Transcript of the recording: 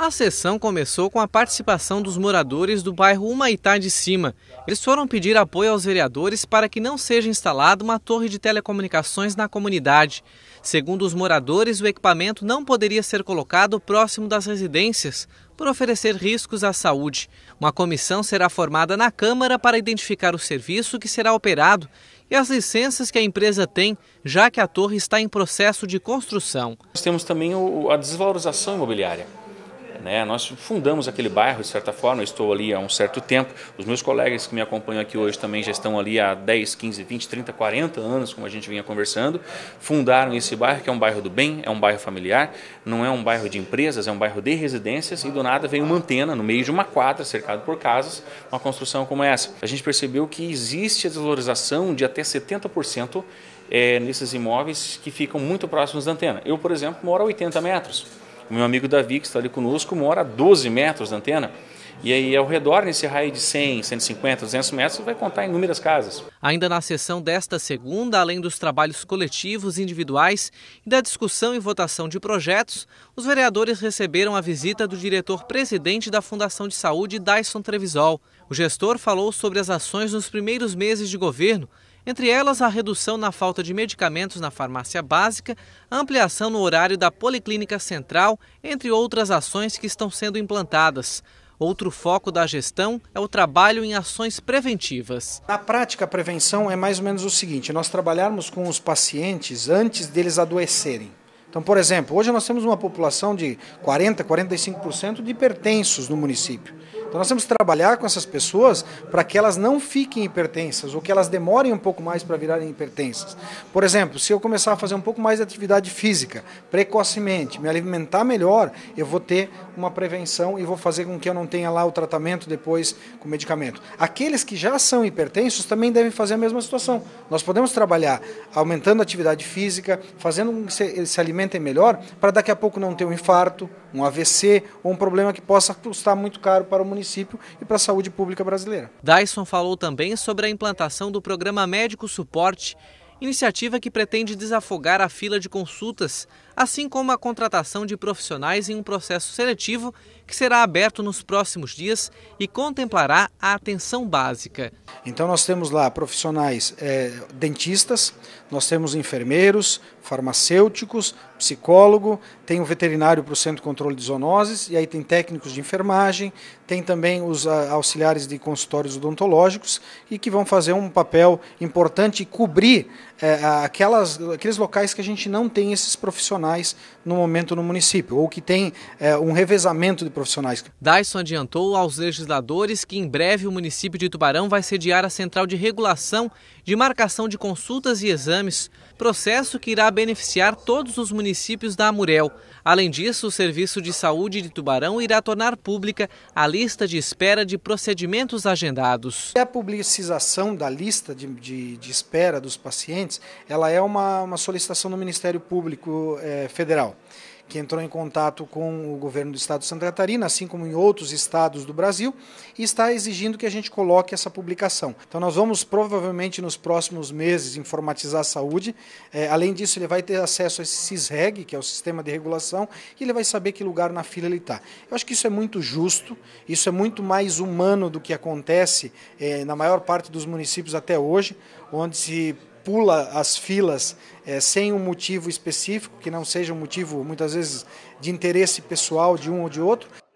A sessão começou com a participação dos moradores do bairro Humaitá de Cima. Eles foram pedir apoio aos vereadores para que não seja instalada uma torre de telecomunicações na comunidade. Segundo os moradores, o equipamento não poderia ser colocado próximo das residências por oferecer riscos à saúde. Uma comissão será formada na Câmara para identificar o serviço que será operado e as licenças que a empresa tem, já que a torre está em processo de construção. Nós temos também a desvalorização imobiliária. Né? Nós fundamos aquele bairro, de certa forma, eu estou ali há um certo tempo. Os meus colegas que me acompanham aqui hoje também já estão ali há 10, 15, 20, 30, 40 anos, como a gente vinha conversando. Fundaram esse bairro, que é um bairro do bem, é um bairro familiar, não é um bairro de empresas, é um bairro de residências. E do nada veio uma antena no meio de uma quadra, cercado por casas, uma construção como essa. A gente percebeu que existe a desvalorização de até 70% é, eh, nesses imóveis que ficam muito próximos da antena. Eu, por exemplo, moro a 80 metros. O meu amigo Davi, que está ali conosco, mora a 12 metros da antena. E aí, ao redor, nesse raio de 100, 150, 200 metros, vai contar inúmeras casas. Ainda na sessão desta segunda, além dos trabalhos coletivos, individuais e da discussão e votação de projetos, os vereadores receberam a visita do diretor-presidente da Fundação de Saúde, Dyson Trevisol. O gestor falou sobre as ações nos primeiros meses de governo entre elas, a redução na falta de medicamentos na farmácia básica, ampliação no horário da Policlínica Central, entre outras ações que estão sendo implantadas. Outro foco da gestão é o trabalho em ações preventivas. Na prática, a prevenção é mais ou menos o seguinte: nós trabalharmos com os pacientes antes deles adoecerem. Então, por exemplo, hoje nós temos uma população de 40, 45% de hipertensos no município. Então nós temos que trabalhar com essas pessoas para que elas não fiquem hipertensas ou que elas demorem um pouco mais para virarem hipertensas. Por exemplo, se eu começar a fazer um pouco mais de atividade física precocemente, me alimentar melhor, eu vou ter uma prevenção e vou fazer com que eu não tenha lá o tratamento depois com medicamento. Aqueles que já são hipertensos também devem fazer a mesma situação. Nós podemos trabalhar aumentando a atividade física, fazendo com que eles se alimentem melhor, para daqui a pouco não ter um infarto, um AVC ou um problema que possa custar muito caro para o município município e para a saúde pública brasileira. Dyson falou também sobre a implantação do programa Médico Suporte, iniciativa que pretende desafogar a fila de consultas assim como a contratação de profissionais em um processo seletivo que será aberto nos próximos dias e contemplará a atenção básica. Então, nós temos lá profissionais é, dentistas, nós temos enfermeiros, farmacêuticos, psicólogo, tem um veterinário para o Centro de Controle de Zoonoses, e aí tem técnicos de enfermagem, tem também os ah, auxiliares de consultórios odontológicos e que vão fazer um papel importante e cobrir é, aquelas, aqueles locais que a gente não tem esses profissionais profissionais no momento no município, ou que tem é, um revezamento de profissionais. Dyson adiantou aos legisladores que em breve o município de Tubarão vai sediar a Central de Regulação de Marcação de Consultas e Exames, processo que irá beneficiar todos os municípios da Amurel. Além disso, o Serviço de Saúde de Tubarão irá tornar pública a lista de espera de procedimentos agendados. A publicização da lista de, de, de espera dos pacientes, ela é uma, uma solicitação do Ministério Público é, eh, federal, que entrou em contato com o governo do estado de Santa Catarina, assim como em outros estados do Brasil, e está exigindo que a gente coloque essa publicação. Então, nós vamos provavelmente nos próximos meses informatizar a saúde. É, além disso, ele vai ter acesso a esse CISREG, que é o sistema de regulação, e ele vai saber que lugar na fila ele está. Eu acho que isso é muito justo, isso é muito mais humano do que acontece é, na maior parte dos municípios até hoje, onde se pula as filas é, sem um motivo específico, que não seja um motivo, muitas vezes, de interesse pessoal de um ou de outro.